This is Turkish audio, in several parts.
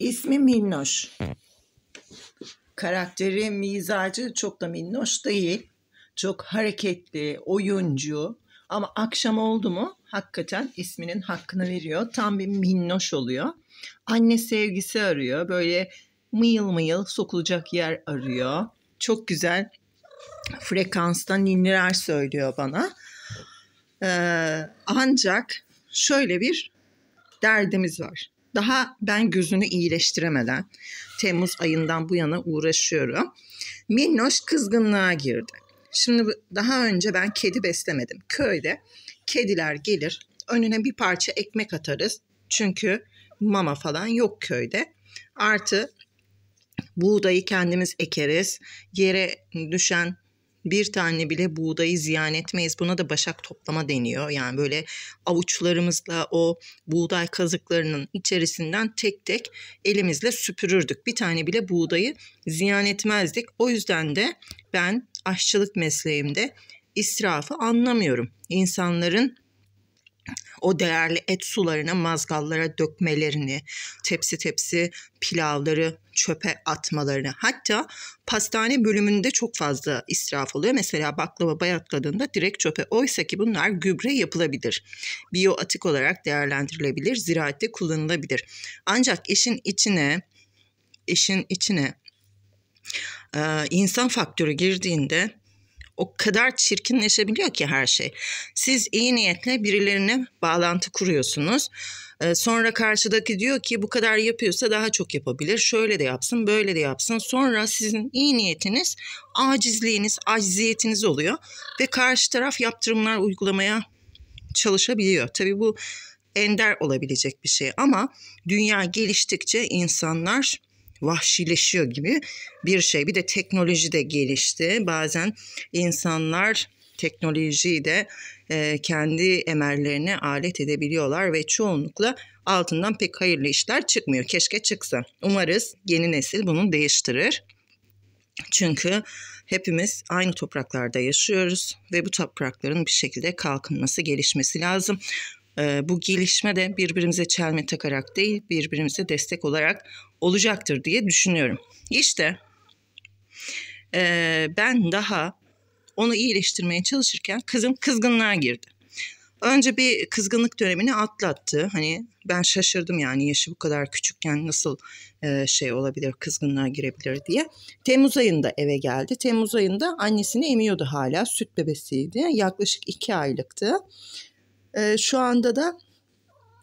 İsmi Minnoş. Karakteri, mizacı çok da minnoş değil. Çok hareketli, oyuncu. Ama akşam oldu mu hakikaten isminin hakkını veriyor. Tam bir minnoş oluyor. Anne sevgisi arıyor. Böyle mıyıl mıyıl sokulacak yer arıyor. Çok güzel frekanstan ninniler söylüyor bana. Ee, ancak şöyle bir derdimiz var. Daha ben gözünü iyileştiremeden Temmuz ayından bu yana uğraşıyorum. Minnoş kızgınlığa girdi. Şimdi daha önce ben kedi beslemedim. Köyde kediler gelir. Önüne bir parça ekmek atarız. Çünkü mama falan yok köyde. Artı buğdayı kendimiz ekeriz. Yere düşen bir tane bile buğdayı ziyan etmeyiz. Buna da başak toplama deniyor. Yani böyle avuçlarımızla o buğday kazıklarının içerisinden tek tek elimizle süpürürdük. Bir tane bile buğdayı ziyan etmezdik. O yüzden de ben aşçılık mesleğimde israfı anlamıyorum. İnsanların o değerli et sularını mazgallara dökmelerini, tepsi tepsi pilavları çöpe atmalarını. Hatta pastane bölümünde çok fazla israf oluyor. Mesela baklava bayatladığında direkt çöpe. Oysa ki bunlar gübre yapılabilir. Biyo atık olarak değerlendirilebilir. Ziraatte kullanılabilir. Ancak işin içine işin içine insan faktörü girdiğinde o kadar çirkinleşebiliyor ki her şey. Siz iyi niyetle birilerine bağlantı kuruyorsunuz. Ee, sonra karşıdaki diyor ki bu kadar yapıyorsa daha çok yapabilir. Şöyle de yapsın, böyle de yapsın. Sonra sizin iyi niyetiniz, acizliğiniz, acziyetiniz oluyor. Ve karşı taraf yaptırımlar uygulamaya çalışabiliyor. Tabii bu ender olabilecek bir şey ama dünya geliştikçe insanlar vahşileşiyor gibi bir şey. Bir de teknoloji de gelişti. Bazen insanlar teknolojiyi de e, kendi emerlerine alet edebiliyorlar ve çoğunlukla altından pek hayırlı işler çıkmıyor. Keşke çıksa. Umarız yeni nesil bunu değiştirir. Çünkü hepimiz aynı topraklarda yaşıyoruz ve bu toprakların bir şekilde kalkınması, gelişmesi lazım. Ee, bu gelişme de birbirimize çelme takarak değil birbirimize destek olarak olacaktır diye düşünüyorum. İşte e, ben daha onu iyileştirmeye çalışırken kızım kızgınlığa girdi. Önce bir kızgınlık dönemini atlattı. Hani ben şaşırdım yani yaşı bu kadar küçükken nasıl e, şey olabilir, kızgınlığa girebilir diye. Temmuz ayında eve geldi. Temmuz ayında annesini emiyordu hala. Süt bebesiydi. Yaklaşık iki aylıktı. E, şu anda da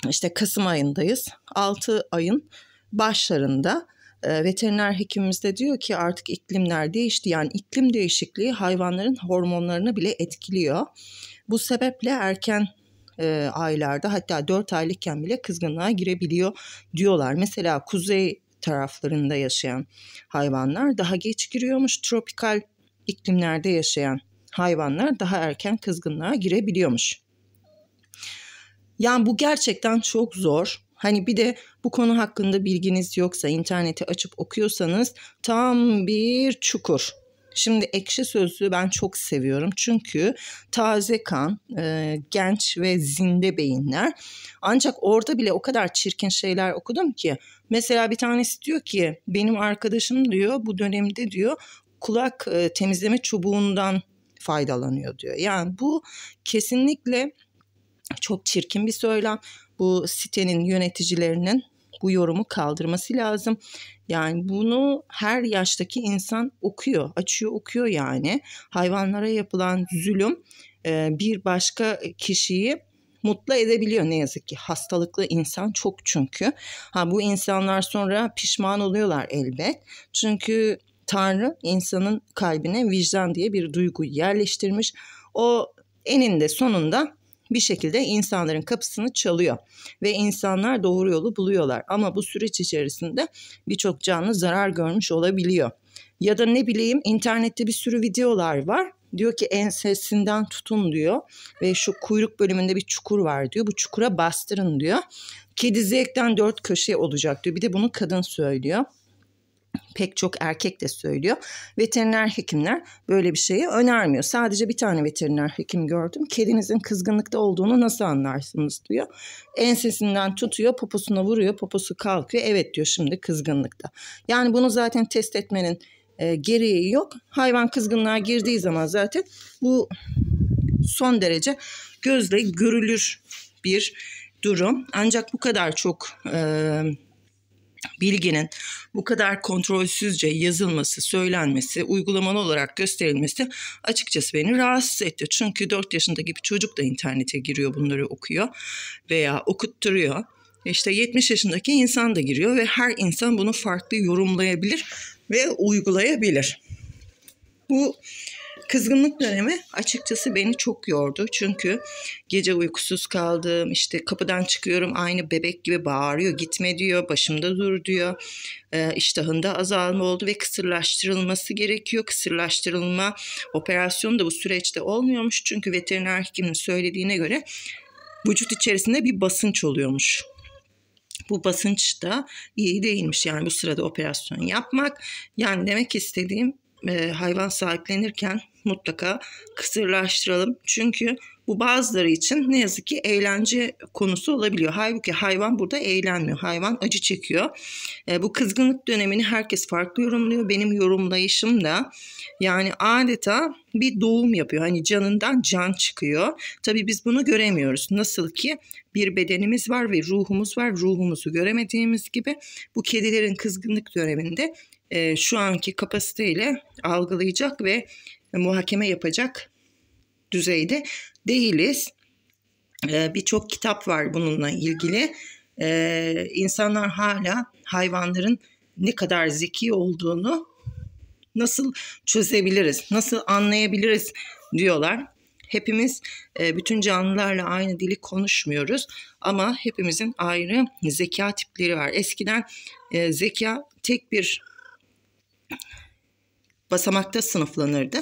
işte Kasım ayındayız. 6 ayın başlarında e, veteriner hekimimiz de diyor ki artık iklimler değişti. Yani iklim değişikliği hayvanların hormonlarını bile etkiliyor. Bu sebeple erken e, aylarda hatta 4 aylıkken bile kızgınlığa girebiliyor diyorlar. Mesela kuzey taraflarında yaşayan hayvanlar daha geç giriyormuş. Tropikal iklimlerde yaşayan hayvanlar daha erken kızgınlığa girebiliyormuş. Yani bu gerçekten çok zor. Hani bir de bu konu hakkında bilginiz yoksa interneti açıp okuyorsanız tam bir çukur. Şimdi ekşi sözlüğü ben çok seviyorum çünkü taze kan, e, genç ve zinde beyinler. Ancak orada bile o kadar çirkin şeyler okudum ki. Mesela bir tanesi diyor ki benim arkadaşım diyor bu dönemde diyor kulak e, temizleme çubuğundan faydalanıyor diyor. Yani bu kesinlikle çok çirkin bir söylem. Bu sitenin yöneticilerinin bu yorumu kaldırması lazım. Yani bunu her yaştaki insan okuyor, açıyor okuyor yani. Hayvanlara yapılan zulüm e, bir başka kişiyi mutlu edebiliyor ne yazık ki. Hastalıklı insan çok çünkü. Ha bu insanlar sonra pişman oluyorlar elbet. Çünkü Tanrı insanın kalbine vicdan diye bir duyguyu yerleştirmiş. O eninde sonunda bir şekilde insanların kapısını çalıyor ve insanlar doğru yolu buluyorlar ama bu süreç içerisinde birçok canlı zarar görmüş olabiliyor. Ya da ne bileyim internette bir sürü videolar var. Diyor ki ensesinden tutun diyor ve şu kuyruk bölümünde bir çukur var diyor. Bu çukura bastırın diyor. Kedi zevkten dört köşe olacak diyor. Bir de bunu kadın söylüyor pek çok erkek de söylüyor. Veteriner hekimler böyle bir şeyi önermiyor. Sadece bir tane veteriner hekim gördüm. Kedinizin kızgınlıkta olduğunu nasıl anlarsınız diyor. Ensesinden tutuyor, poposuna vuruyor, poposu kalkıyor. Evet diyor şimdi kızgınlıkta. Yani bunu zaten test etmenin e, gereği yok. Hayvan kızgınlığa girdiği zaman zaten bu son derece gözle görülür bir durum. Ancak bu kadar çok e, bilginin bu kadar kontrolsüzce yazılması, söylenmesi, uygulamalı olarak gösterilmesi açıkçası beni rahatsız etti. Çünkü 4 yaşındaki bir çocuk da internete giriyor bunları okuyor veya okutturuyor. İşte 70 yaşındaki insan da giriyor ve her insan bunu farklı yorumlayabilir ve uygulayabilir. Bu kızgınlık dönemi açıkçası beni çok yordu. Çünkü gece uykusuz kaldım. İşte kapıdan çıkıyorum aynı bebek gibi bağırıyor. Gitme diyor, başımda dur diyor. E, ee, iştahında azalma oldu ve kısırlaştırılması gerekiyor. Kısırlaştırılma operasyonu da bu süreçte olmuyormuş. Çünkü veteriner hekimin söylediğine göre vücut içerisinde bir basınç oluyormuş bu basınç da iyi değilmiş. Yani bu sırada operasyon yapmak. Yani demek istediğim e, hayvan sahiplenirken mutlaka kısırlaştıralım. Çünkü bu bazıları için ne yazık ki eğlence konusu olabiliyor. Halbuki hayvan burada eğlenmiyor. Hayvan acı çekiyor. E, bu kızgınlık dönemini herkes farklı yorumluyor. Benim yorumlayışım da yani adeta bir doğum yapıyor. Hani canından can çıkıyor. Tabii biz bunu göremiyoruz. Nasıl ki bir bedenimiz var ve ruhumuz var. Ruhumuzu göremediğimiz gibi bu kedilerin kızgınlık döneminde e, şu anki kapasiteyle algılayacak ve muhakeme yapacak düzeyde değiliz. E, Birçok kitap var bununla ilgili. Ee, insanlar hala hayvanların ne kadar zeki olduğunu nasıl çözebiliriz, nasıl anlayabiliriz diyorlar. Hepimiz e, bütün canlılarla aynı dili konuşmuyoruz ama hepimizin ayrı zeka tipleri var. Eskiden e, zeka tek bir basamakta sınıflanırdı.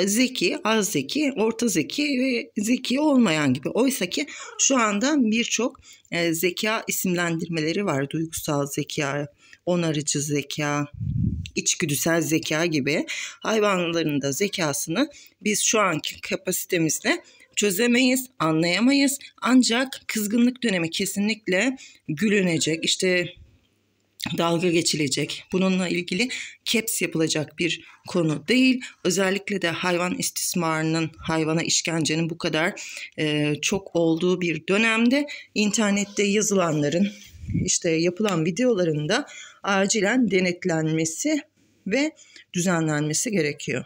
E, zeki, az zeki, orta zeki ve zeki olmayan gibi. Oysa ki şu anda birçok e, zeka isimlendirmeleri var. Duygusal zeka, onarıcı zeka, içgüdüsel zeka gibi hayvanların da zekasını biz şu anki kapasitemizle çözemeyiz, anlayamayız. Ancak kızgınlık dönemi kesinlikle gülünecek. İşte dalga geçilecek, bununla ilgili keps yapılacak bir konu değil. Özellikle de hayvan istismarının, hayvana işkencenin bu kadar e, çok olduğu bir dönemde internette yazılanların, işte yapılan videoların da acilen denetlenmesi ve düzenlenmesi gerekiyor.